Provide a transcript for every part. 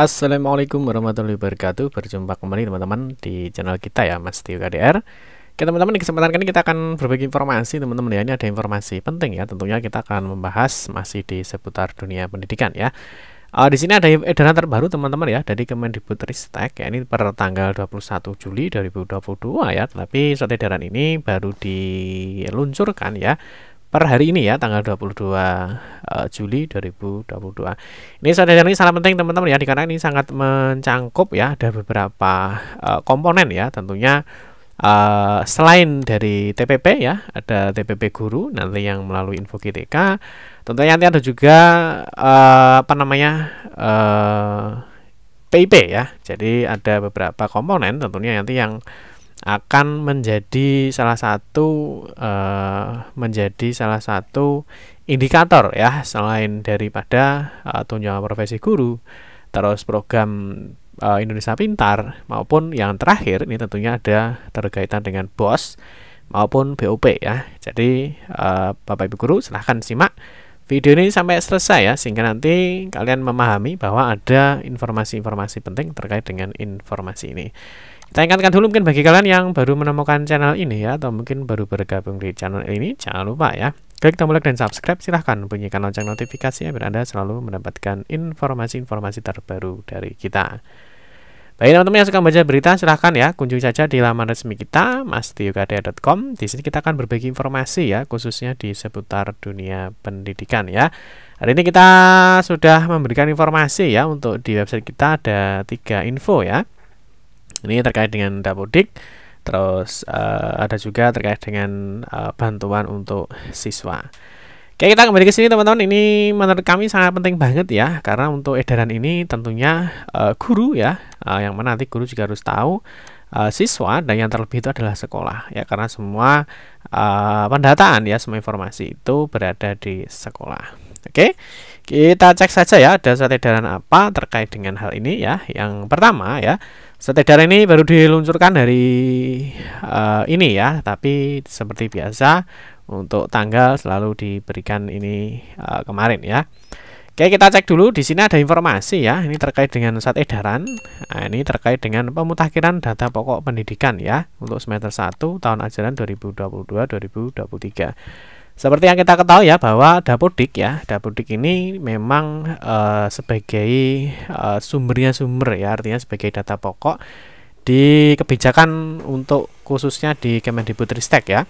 Assalamualaikum warahmatullahi wabarakatuh Berjumpa kembali teman-teman di channel kita ya Mas Tio KDR Oke teman-teman di kesempatan kali ini kita akan berbagi informasi teman-teman ya Ini ada informasi penting ya Tentunya kita akan membahas masih di seputar dunia pendidikan ya Uh, di sini ada edaran terbaru teman-teman ya dari Kemendikbudristek ya ini per tanggal 21 Juli 2022 ya. Tapi surat edaran ini baru diluncurkan ya per hari ini ya tanggal 22 uh, eh, Juli 2022. Ini saudara ini sangat penting teman-teman ya karena ini sangat mencangkup ya ada beberapa uh, komponen ya tentunya uh, selain dari TPP ya ada TPP guru nanti yang melalui info GTK tentunya nanti ada juga uh, apa namanya uh, PIP ya. Jadi ada beberapa komponen tentunya nanti yang akan menjadi salah satu uh, menjadi salah satu indikator ya selain daripada uh, tunjangan profesi guru terus program uh, Indonesia Pintar maupun yang terakhir ini tentunya ada terkaitan dengan BOS maupun BOP ya. Jadi uh, Bapak Ibu guru silahkan simak video ini sampai selesai ya sehingga nanti kalian memahami bahwa ada informasi-informasi penting terkait dengan informasi ini kita ingatkan dulu mungkin bagi kalian yang baru menemukan channel ini ya atau mungkin baru bergabung di channel ini jangan lupa ya klik tombol like dan subscribe silahkan bunyikan lonceng notifikasi ya, biar anda selalu mendapatkan informasi-informasi terbaru dari kita baik teman-teman yang suka membaca berita, silahkan ya kunjungi saja di laman resmi kita, mastiukadea.com. Di sini kita akan berbagi informasi ya, khususnya di seputar dunia pendidikan ya. Hari ini kita sudah memberikan informasi ya untuk di website kita ada tiga info ya. Ini terkait dengan dapodik, terus uh, ada juga terkait dengan uh, bantuan untuk siswa. Oke, kita kembali ke sini teman-teman. Ini menurut kami sangat penting banget ya, karena untuk edaran ini tentunya uh, guru ya, uh, yang mana nanti guru juga harus tahu uh, siswa dan yang terlebih itu adalah sekolah ya, karena semua uh, pendataan ya, semua informasi itu berada di sekolah. Oke, kita cek saja ya ada surat edaran apa terkait dengan hal ini ya. Yang pertama ya, surat edaran ini baru diluncurkan dari uh, ini ya, tapi seperti biasa untuk tanggal selalu diberikan ini uh, kemarin ya. Oke, kita cek dulu di sini ada informasi ya. Ini terkait dengan saat edaran. Nah, ini terkait dengan pemutakhiran data pokok pendidikan ya untuk semester 1 tahun ajaran 2022-2023. Seperti yang kita ketahui ya bahwa Dapodik ya, Dapodik ini memang uh, sebagai uh, eh, sumbernya sumber ya, artinya sebagai data pokok di kebijakan untuk khususnya di Kemendikbudristek ya.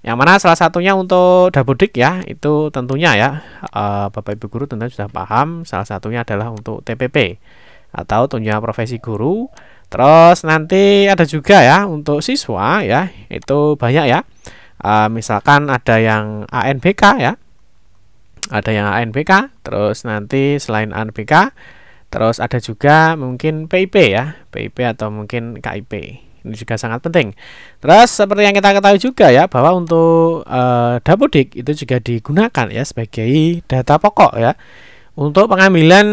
Yang mana salah satunya untuk dapodik ya, itu tentunya ya eh, Bapak Ibu guru tentunya sudah paham, salah satunya adalah untuk TPP atau tunjangan profesi guru. Terus nanti ada juga ya untuk siswa ya, itu banyak ya. Eh, misalkan ada yang ANBK ya. Ada yang ANBK, terus nanti selain ANBK, terus ada juga mungkin PIP ya, PIP atau mungkin KIP. Ini juga sangat penting. Terus seperti yang kita ketahui juga ya bahwa untuk e, dapodik itu juga digunakan ya sebagai data pokok ya untuk pengambilan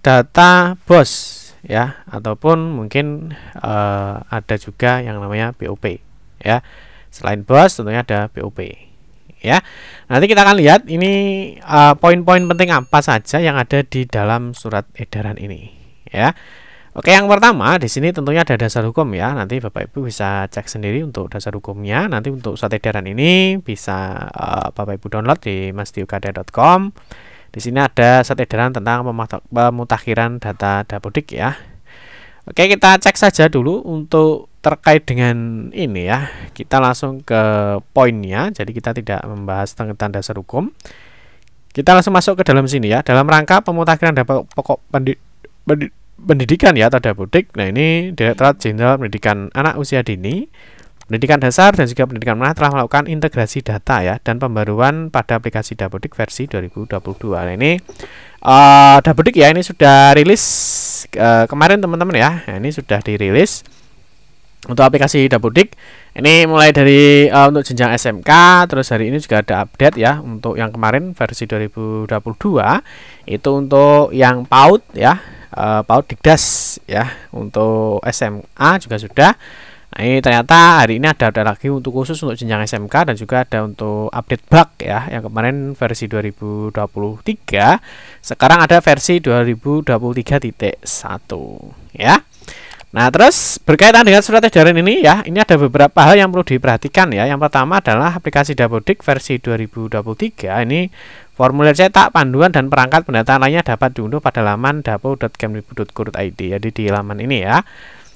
data bos ya ataupun mungkin e, ada juga yang namanya POP ya. Selain bos tentunya ada POP ya. Nanti kita akan lihat ini eh, poin-poin e, penting apa saja yang ada di dalam surat edaran ini ya. Oke, yang pertama di sini tentunya ada dasar hukum ya. Nanti Bapak Ibu bisa cek sendiri untuk dasar hukumnya. Nanti untuk surat edaran ini bisa uh, Bapak Ibu download di mastiukada.com. Di sini ada surat edaran tentang pemutakhiran data dapodik ya. Oke, kita cek saja dulu untuk terkait dengan ini ya. Kita langsung ke poinnya. Jadi kita tidak membahas tentang dasar hukum. Kita langsung masuk ke dalam sini ya. Dalam rangka pemutakhiran data pokok pendidik pendidikan ya Tadabudik. Nah, ini Direktorat Jenderal Pendidikan Anak Usia Dini, Pendidikan Dasar dan juga Pendidikan Menengah telah melakukan integrasi data ya dan pembaruan pada aplikasi Dabudik versi 2022. Nah, ini uh, eh, Dabudik ya ini sudah rilis uh, kemarin teman-teman ya. Nah, ini sudah dirilis untuk aplikasi Dapodik ini mulai dari uh, untuk jenjang SMK terus hari ini juga ada update ya untuk yang kemarin versi 2022 itu untuk yang PAUD ya Eh, PAUD Dikdas ya untuk SMA juga sudah nah, ini ternyata hari ini ada ada lagi untuk khusus untuk jenjang SMK dan juga ada untuk update bug ya yang kemarin versi 2023 sekarang ada versi 2023.1 ya Nah, terus berkaitan dengan surat edaran ini ya, ini ada beberapa hal yang perlu diperhatikan ya. Yang pertama adalah aplikasi Dapodik versi 2023 ini Formulir cetak, panduan, dan perangkat pendataan lainnya dapat diunduh pada laman dapo.kemdikbud.go.id. Jadi di laman ini ya.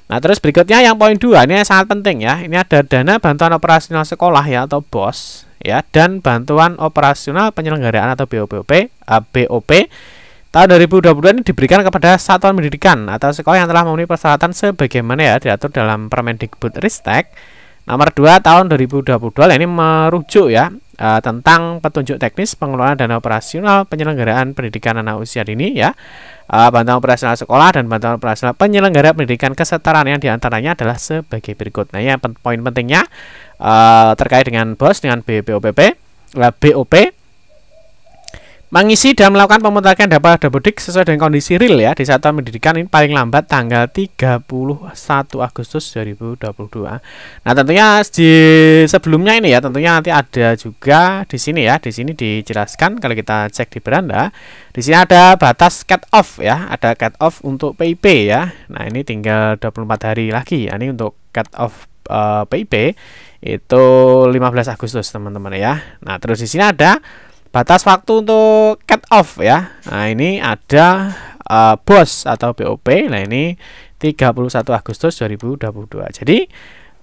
Nah, terus berikutnya yang poin dua ini sangat penting ya. Ini ada dana bantuan operasional sekolah ya atau BOS ya dan bantuan operasional penyelenggaraan atau BOPOP eh, BOP tahun 2022 ini diberikan kepada satuan pendidikan atau sekolah yang telah memenuhi persyaratan sebagaimana ya diatur dalam Permendikbud Ristek Nomor 2 tahun 2022 ini merujuk ya eh, tentang petunjuk teknis pengelolaan dana operasional penyelenggaraan pendidikan anak usia dini ya. Eh, bantuan operasional sekolah dan bantuan operasional penyelenggara pendidikan kesetaraan yang diantaranya adalah sebagai berikut. Nah, ya, poin pentingnya eh, terkait dengan BOS dengan BPOPP, BOP Mengisi dan melakukan pemutaran data dapodik sesuai dengan kondisi real ya di saat tahun pendidikan ini paling lambat tanggal 31 Agustus 2022. Nah tentunya di sebelumnya ini ya tentunya nanti ada juga di sini ya di sini dijelaskan kalau kita cek di beranda di sini ada batas cut off ya ada cut off untuk PIP ya. Nah ini tinggal 24 hari lagi ya ini untuk cut off uh, eh, PIP itu 15 Agustus teman-teman ya. Nah terus di sini ada batas waktu untuk cut off ya. Nah, ini ada uh, BOS atau BOP. Nah, ini 31 Agustus 2022. Jadi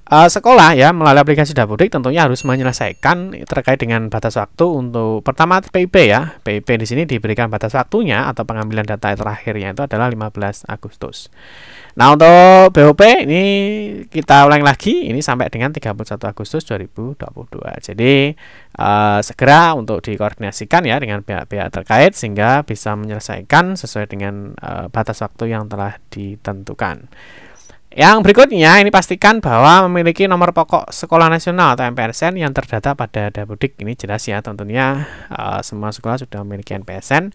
Eh, sekolah ya melalui aplikasi Dapodik tentunya harus menyelesaikan terkait dengan batas waktu untuk pertama PIP ya. PIP di sini diberikan batas waktunya atau pengambilan data terakhirnya itu adalah 15 Agustus. Nah, untuk BOP ini kita ulang lagi ini sampai dengan 31 Agustus 2022. Jadi uh, segera untuk dikoordinasikan ya dengan pihak-pihak terkait sehingga bisa menyelesaikan sesuai dengan uh, batas waktu yang telah ditentukan. Yang berikutnya, ini pastikan bahwa memiliki nomor pokok sekolah nasional atau NPSN yang terdata pada Dapodik. Ini jelas ya, tentunya uh, semua sekolah sudah memiliki NPSN,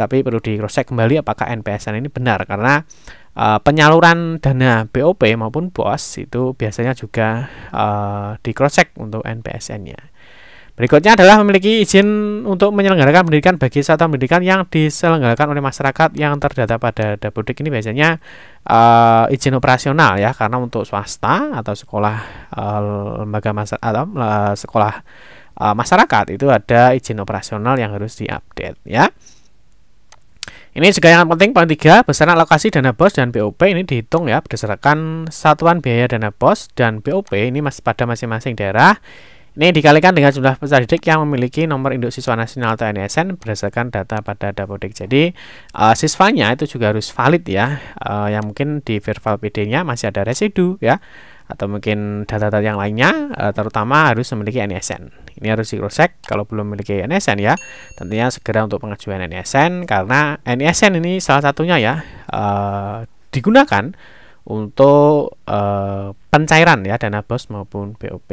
tapi perlu di cross check kembali apakah NPSN ini benar karena uh, penyaluran dana BOP maupun BOS itu biasanya juga uh, eh, di cross check untuk NPSN-nya. Berikutnya adalah memiliki izin untuk menyelenggarakan pendidikan bagi satuan pendidikan yang diselenggarakan oleh masyarakat yang terdata pada Dapodik ini biasanya uh, izin operasional ya karena untuk swasta atau sekolah uh, lembaga masyarakat atau uh, sekolah uh, masyarakat itu ada izin operasional yang harus diupdate ya. Ini juga yang penting poin tiga besaran alokasi dana bos dan BOP ini dihitung ya berdasarkan satuan biaya dana bos dan BOP ini masih pada masing-masing daerah ini dikalikan dengan jumlah peserta didik yang memiliki nomor induk siswa nasional atau NISN berdasarkan data pada Dapodik. Jadi uh, siswanya itu juga harus valid ya, uh, yang mungkin di verval PD-nya masih ada residu ya, atau mungkin data-data yang lainnya, uh, terutama harus memiliki nisn. Ini harus dikrosek kalau belum memiliki nisn ya, tentunya segera untuk pengajuan nisn karena nisn ini salah satunya ya uh, digunakan untuk uh, pencairan ya dana bos maupun BOP.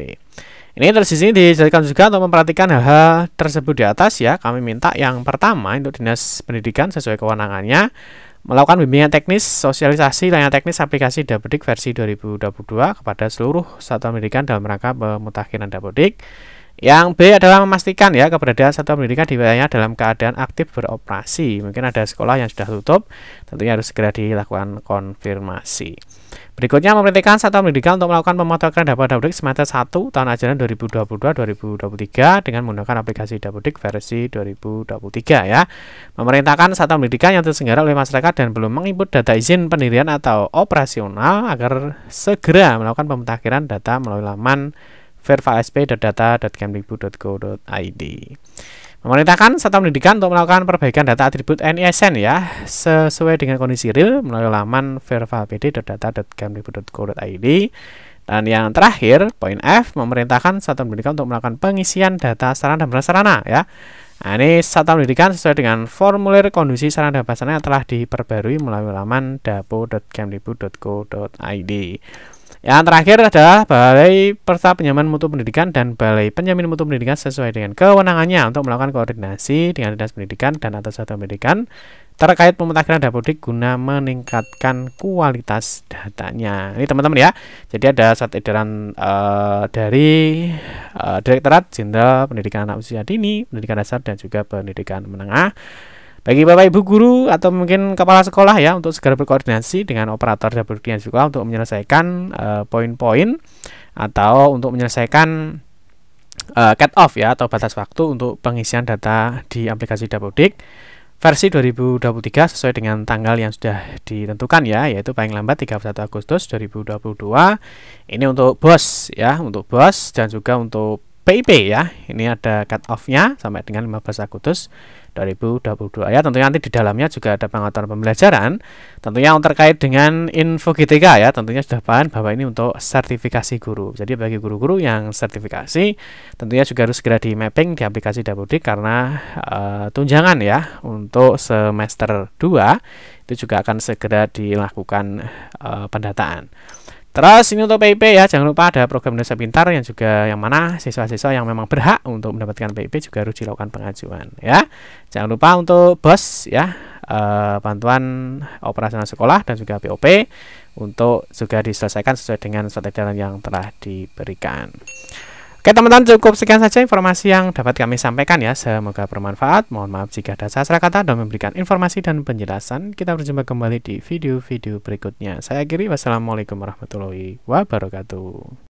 Ini terus di sini dijelaskan juga untuk memperhatikan hal-hal tersebut di atas ya. Kami minta yang pertama untuk dinas pendidikan sesuai kewenangannya melakukan bimbingan teknis sosialisasi layanan teknis aplikasi Dapodik versi 2022 kepada seluruh satuan pendidikan dalam rangka pemutakhiran Dapodik yang B adalah memastikan ya keberadaan satuan pendidikan di wilayahnya dalam keadaan aktif beroperasi. Mungkin ada sekolah yang sudah tutup, tentunya harus segera dilakukan konfirmasi. Berikutnya memerintahkan satuan pendidikan untuk melakukan pemotretan dapodik semester 1 tahun ajaran 2022-2023 dengan menggunakan aplikasi dapodik versi 2023 ya. Memerintahkan satuan pendidikan yang tersenggara oleh masyarakat dan belum menginput data izin pendirian atau operasional agar segera melakukan pemutakhiran data melalui laman id. Memerintahkan Satuan Pendidikan untuk melakukan perbaikan data atribut NISN ya, sesuai dengan kondisi real melalui laman vervapd.data.kemdikbud.go.id. Dan yang terakhir, poin F, memerintahkan Satuan Pendidikan untuk melakukan pengisian data sarana dan prasarana ya. Nah, ini Satuan Pendidikan sesuai dengan formulir kondisi sarana dan prasarana yang telah diperbarui melalui laman dapo.kemdikbud.go.id. Yang terakhir adalah Balai peserta penjamin Mutu Pendidikan dan Balai Penjamin Mutu Pendidikan sesuai dengan kewenangannya untuk melakukan koordinasi dengan Dinas Pendidikan dan atau Satuan Pendidikan terkait pemutakhiran dapodik guna meningkatkan kualitas datanya. Ini teman-teman ya. Jadi ada saat edaran uh, dari uh, Direktorat Jenderal Pendidikan Anak Usia Dini, Pendidikan Dasar dan juga Pendidikan Menengah bagi Bapak Ibu guru atau mungkin kepala sekolah ya untuk segera berkoordinasi dengan operator dan dinas sekolah untuk menyelesaikan eh, poin-poin uh, atau untuk menyelesaikan uh, eh, cut off ya atau batas waktu untuk pengisian data di aplikasi Dapodik versi 2023 sesuai dengan tanggal yang sudah ditentukan ya yaitu paling lambat 31 Agustus 2022. Ini untuk BOS ya, untuk BOS dan juga untuk PIP ya. Ini ada cut offnya sampai dengan 15 Agustus 2022 ya tentunya nanti di dalamnya juga ada pengaturan pembelajaran tentunya yang terkait dengan info GTK ya tentunya sudah paham bahwa ini untuk sertifikasi guru jadi bagi guru-guru yang sertifikasi tentunya juga harus segera di mapping di aplikasi Dapodik karena e, tunjangan ya untuk semester 2 itu juga akan segera dilakukan e, pendataan Terus ini untuk PIP ya, jangan lupa ada program Indonesia Pintar yang juga yang mana siswa-siswa yang memang berhak untuk mendapatkan PIP juga harus dilakukan pengajuan ya. Jangan lupa untuk BOS ya, e, bantuan operasional sekolah dan juga POP untuk juga diselesaikan sesuai dengan surat edaran yang telah diberikan. Oke teman-teman cukup sekian saja informasi yang dapat kami sampaikan ya Semoga bermanfaat Mohon maaf jika ada salah kata dan memberikan informasi dan penjelasan Kita berjumpa kembali di video-video berikutnya Saya akhiri wassalamualaikum warahmatullahi wabarakatuh